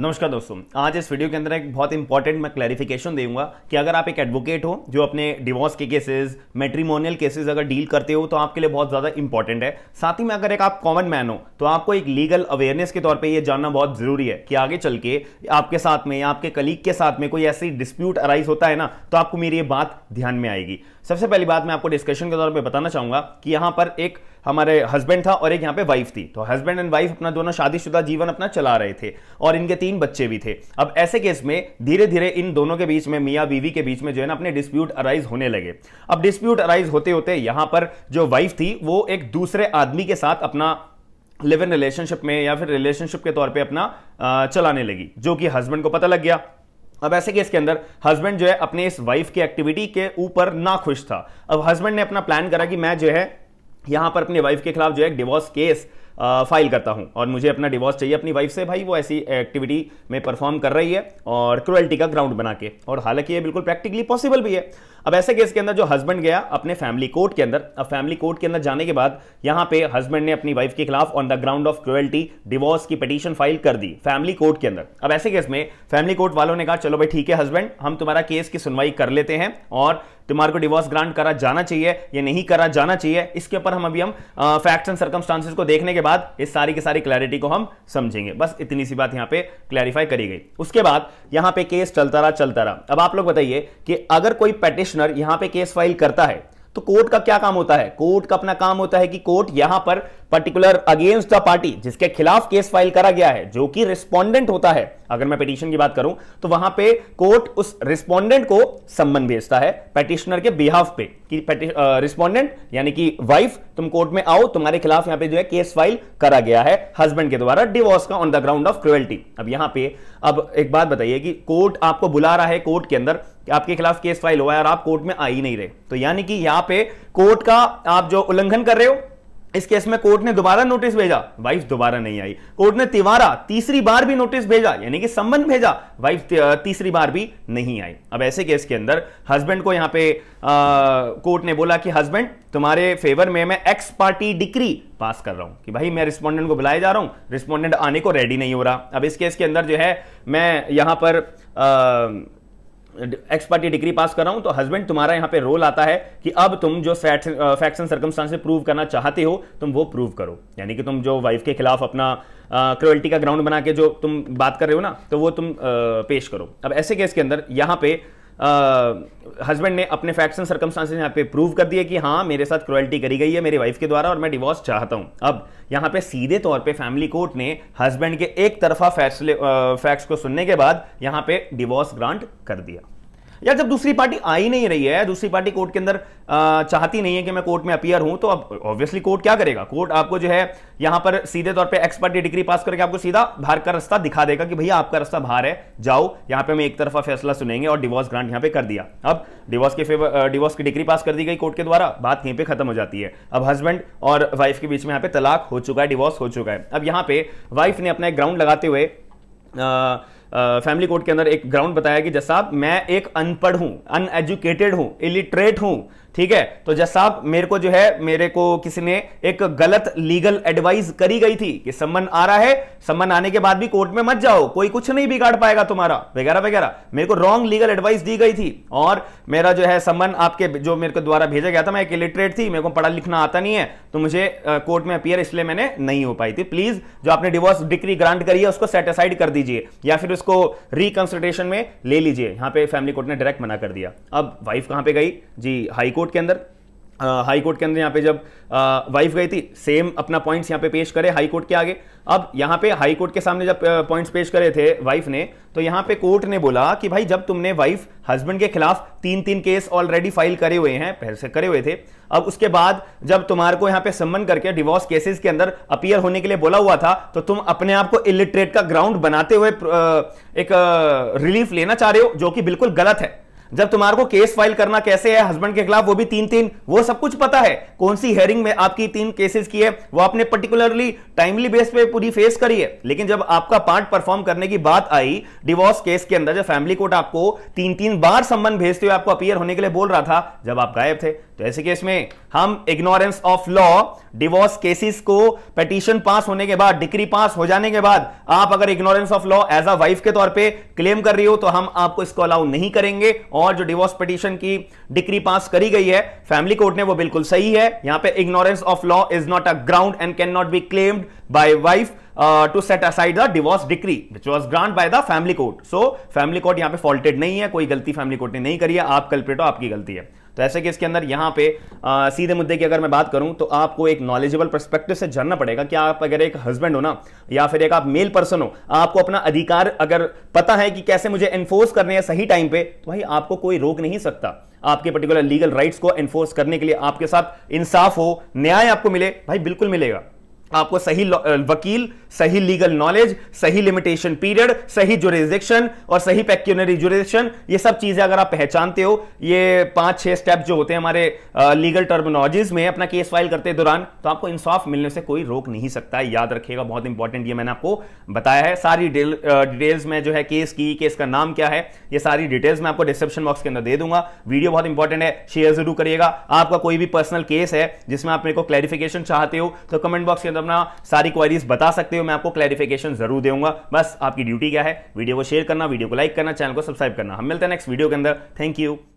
नमस्कार दोस्तों आज इस वीडियो के अंदर एक बहुत इंपॉर्टेंट मैं क्लैरिफिकेशन दूंगा कि अगर आप एक एडवोकेट हो जो अपने डिवोर्स के केसेस मेट्रीमोनियल केसेस अगर डील करते हो तो आपके लिए बहुत ज़्यादा इंपॉर्टेंट है साथ ही में अगर एक आप कॉमन मैन हो तो आपको एक लीगल अवेयरनेस के तौर पर यह जानना बहुत ज़रूरी है कि आगे चल के आपके साथ में या आपके कलीग के साथ में कोई ऐसी डिस्प्यूट अराइज होता है ना तो आपको मेरी ये बात ध्यान में आएगी सबसे पहली बात मैं आपको डिस्कशन के तौर पे बताना चाहूंगा कि यहाँ पर एक हमारे हस्बैंड था और एक यहाँ पे वाइफ थी तो हस्बैंड एंड वाइफ अपना दोनों शादीशुदा जीवन अपना चला रहे थे और इनके तीन बच्चे भी थे अब ऐसे केस में धीरे धीरे इन दोनों के बीच में मियाँ बीवी के बीच में जो है ना अपने डिस्प्यूट अराइज होने लगे अब डिस्प्यूट अराइज होते होते यहाँ पर जो वाइफ थी वो एक दूसरे आदमी के साथ अपना लिव इन रिलेशनशिप में या फिर रिलेशनशिप के तौर पे अपना चलाने लगी जो कि हस्बैंड को पता लग गया अब ऐसे केस के अंदर हस्बैंड जो है अपने इस वाइफ की एक्टिविटी के ऊपर ना खुश था अब हस्बैंड ने अपना प्लान करा कि मैं जो है यहां पर अपनी वाइफ के खिलाफ जो है डिवोर्स केस फाइल करता हूं और मुझे अपना डिवोर्स चाहिए अपनी वाइफ से भाई वो ऐसी एक्टिविटी में परफॉर्म कर रही है और क्रुअल्टी का ग्राउंड बना के और हालांकि ये बिल्कुल प्रैक्टिकली पॉसिबल भी है अब ऐसे केस के अंदर जो हस्बैंड गया अपने फैमिली कोर्ट के अंदर अब फैमिली कोर्ट के अंदर जाने के बाद यहां पे हस्बैंड ने अपनी वाइफ के खिलाफ on the ground of cruelty divorce की पिटीशन फाइल कर दी फैमिली कोर्ट के अंदर अब ऐसे केस में फैमिली कोर्ट वालों ने कहा चलो भाई ठीक है हस्बैंड हम तुम्हारा केस की सुनवाई कर लेते हैं और तुम्हारे को डिवोर्स ग्रांट करा जाना चाहिए या नहीं करा जाना चाहिए इसके ऊपर हम अभी हम फैक्ट्स एंड सर्कमस्टांसेस को देखने के बाद इस सारी की सारी क्लैरिटी को हम समझेंगे बस इतनी सी बात यहां पे क्लैरिफाई करी गई उसके बाद यहां पे केस चलता रहा चलता रहा अब आप लोग बताइए कि अगर कोई पेटिशन कमिश्नर यहां पे केस फाइल करता है तो कोर्ट का क्या काम होता है कोर्ट का अपना काम होता है कि कोर्ट यहां पर पर्टिकुलर अगेंस्ट द पार्टी जिसके खिलाफ केस फाइल करा गया है जो कि रिस्पोंडेंट होता है अगर मैं पिटीशन की बात करूं तो वहां पे कोर्ट उस रिस्पोंडेंट को सम्मन भेजता है पेटिशनर के बिहाफ पे कि रिस्पोंडेंट यानी कि वाइफ तुम कोर्ट में आओ तुम्हारे खिलाफ यहां पे जो है केस फाइल करा गया है हस्बैंड के द्वारा डिवोर्स का on the ground of cruelty अब यहां पे अब एक बात बताइए कि कोर्ट आपको बुला रहा है कोर्ट के अंदर कि आपके खिलाफ केस फाइल हुआ है और आप कोर्ट में आ ही नहीं रहे तो यानी कि यहां पे कोर्ट का आप जो उल्लंघन कर रहे हो इस केस में कोर्ट ने दोबारा नोटिस भेजा वाइफ दोबारा नहीं आई कोर्ट ने तिवारा तीसरी बार भी नोटिस भेजा यानी कि संबंध भेजा वाइफ तीसरी बार भी नहीं आई अब ऐसे केस के अंदर हस्बैंड को यहां पे कोर्ट ने बोला कि हस्बैंड तुम्हारे फेवर में मैं एक्स पार्टी डिक्री पास कर रहा हूं कि भाई मैं रिस्पोंडेंट को बुलाया जा रहा हूं रिस्पोंडेंट आने को रेडी नहीं हो रहा अब इस केस के अंदर जो है मैं यहां पर आ, एक्स पार्टी डिग्री पास कर रहा हूं तो हस्बैंड तुम्हारा यहां पे रोल आता है कि अब तुम जो फैक्ट्स एंड सर्कमस्टांस से प्रूव करना चाहते हो तुम वो प्रूव करो यानी कि तुम जो वाइफ के खिलाफ अपना क्रोल्टी uh, का ग्राउंड बना के जो तुम बात कर रहे हो ना तो वो तुम आ, uh, पेश करो अब ऐसे केस के अंदर यहां पर हस्बैंड ने अपने फैक्ट्स एंड सर्कमस्टांसेस यहाँ पे प्रूव कर दिए कि हाँ मेरे साथ क्रुएल्टी करी गई है मेरी वाइफ के द्वारा और मैं डिवोर्स चाहता हूँ अब यहाँ पे सीधे तौर पे फैमिली कोर्ट ने हस्बैंड के एक तरफा फैसले फैक्ट्स को सुनने के बाद यहाँ पे डिवोर्स ग्रांट कर दिया या जब दूसरी पार्टी आ ही नहीं रही है दूसरी पार्टी कोर्ट के अंदर चाहती नहीं है कि मैं कोर्ट में अपियर हूं तो अब ऑब्वियसली कोर्ट क्या करेगा कोर्ट आपको जो है यहां पर सीधे तौर पे एक्स पार्टी डिग्री पास करके आपको सीधा बाहर का रास्ता दिखा देगा कि भैया आपका रास्ता बाहर है जाओ यहां पर हम एक तरफा फैसला सुनेंगे और डिवोर्स ग्रांट यहां पे कर दिया अब डिवोर्स के फेवर डिवोर्स की डिग्री पास कर दी गई कोर्ट के द्वारा बात यहीं पर खत्म हो जाती है अब हस्बैंड और वाइफ के बीच में यहां पर तलाक हो चुका है डिवोर्स हो चुका है अब यहां पे वाइफ ने अपना एक ग्राउंड लगाते हुए फैमिली कोर्ट के अंदर एक ग्राउंड बताया कि जस साहब मैं एक अनपढ़ हूं अनएजुकेटेड हूं इलिटरेट हूं ठीक है तो जस साहब मेरे को जो है मेरे को किसी ने एक गलत लीगल एडवाइस करी गई थी कि सम्मन आ रहा है सम्मन आने के बाद भी कोर्ट में मत जाओ कोई कुछ नहीं बिगाड़ पाएगा तुम्हारा वगैरह वगैरह मेरे को रॉन्ग लीगल एडवाइस दी गई थी और मेरा जो है सम्मन आपके जो मेरे को द्वारा भेजा गया था मैं एक इलिटरेट थी मेरे को पढ़ा लिखना आता नहीं है तो मुझे कोर्ट में अपियर इसलिए मैंने नहीं हो पाई थी प्लीज जो आपने डिवोर्स डिग्री ग्रांट करी है उसको सेटिसाइड कर दीजिए या फिर उसको रिकंसिडरेशन में ले लीजिए यहां पे फैमिली कोर्ट ने डायरेक्ट मना कर दिया अब वाइफ कहां पे गई जी हाई कोर्ट के अंदर हाई कोर्ट के अंदर यहाँ पे जब वाइफ गई थी सेम अपना पॉइंट्स यहाँ पे पेश करे हाई कोर्ट के आगे अब यहाँ पे हाई कोर्ट के सामने जब पॉइंट्स पेश करे थे वाइफ ने तो यहाँ पे कोर्ट ने बोला कि भाई जब तुमने वाइफ हस्बैंड के खिलाफ तीन तीन केस ऑलरेडी फाइल करे हुए हैं पहले से करे हुए थे अब उसके बाद जब तुम्हारे को यहाँ पे सम्मन करके डिवोर्स केसेस के अंदर अपियर होने के लिए बोला हुआ था तो तुम अपने आप को इलिटरेट का ग्राउंड बनाते हुए एक रिलीफ लेना चाह रहे हो जो कि बिल्कुल गलत है जब तुम्हारे को केस फाइल करना कैसे है हस्बैंड के खिलाफ वो भी तीन तीन वो सब कुछ पता है कौन सी हेयरिंग में आपकी तीन केसेस की है वो आपने पर्टिकुलरली टाइमली बेस पे पूरी फेस करी है लेकिन जब आपका पार्ट परफॉर्म करने की बात आई डिवोर्स केस के अंदर जब फैमिली कोर्ट आपको तीन तीन बार संबंध भेजते हुए आपको अपियर होने के लिए बोल रहा था जब आप गायब थे तो ऐसे केस में हम ignorance of law divorce cases को पेटिशन पास होने के बाद डिग्री पास हो जाने के बाद आप अगर ignorance of law as a wife के तौर पे क्लेम कर रही हो तो हम आपको इसको अलाउ नहीं करेंगे और और जो डिवोर्स पिटिशन की डिक्री पास करी गई है फैमिली कोर्ट ने वो बिल्कुल सही है यहां पे ignorance of law is not a ground and can not be claimed by wife to set aside the divorce decree which was grant by the family court so family court यहां पे faulted नहीं है कोई गलती family court ने नहीं करी है आप कल्प्रेटो आपकी गलती है तो ऐसे कि इसके अंदर यहाँ पे आ, सीधे मुद्दे की अगर मैं बात करूँ तो आपको एक नॉलेजेबल परस्पेक्टिव से जानना पड़ेगा कि आप अगर एक हस्बैंड हो ना या फिर एक आप मेल पर्सन हो आपको अपना अधिकार अगर पता है कि कैसे मुझे एनफोर्स करने हैं सही टाइम पे तो भाई आपको कोई रोक नहीं सकता आपके पर्टिकुलर लीगल राइट्स को एनफोर्स करने के लिए आपके साथ इंसाफ हो न्याय आपको मिले भाई बिल्कुल मिलेगा आपको सही वकील सही लीगल नॉलेज सही लिमिटेशन पीरियड सही जुरिस्डिक्शन और सही पैक्यूनरी जुरिस्डिक्शन ये सब चीजें अगर आप पहचानते हो ये पांच छह स्टेप जो होते हैं हमारे लीगल टर्मिनोलॉजीज में अपना केस फाइल करते दौरान तो आपको इंसाफ मिलने से कोई रोक नहीं सकता याद रखिएगा बहुत इंपॉर्टेंट ये मैंने आपको बताया है सारी डिटेल्स में जो है केस की केस का नाम क्या है ये सारी डिटेल्स मैं आपको डिस्क्रिप्शन बॉक्स के अंदर दे दूंगा वीडियो बहुत इंपॉर्टेंट है शेयर जरूर करिएगा आपका कोई भी पर्सनल केस है जिसमें आप मेरे को क्लैरिफिकेशन चाहते हो तो कमेंट बॉक्स के अंदर अपना सारी क्वारीज बता सकते हो मैं आपको क्लैरिफिकेशन जरूर दूंगा बस आपकी ड्यूटी क्या है वीडियो को शेयर करना वीडियो को लाइक करना चैनल को सब्सक्राइब करना हम मिलते हैं नेक्स्ट वीडियो के अंदर थैंक यू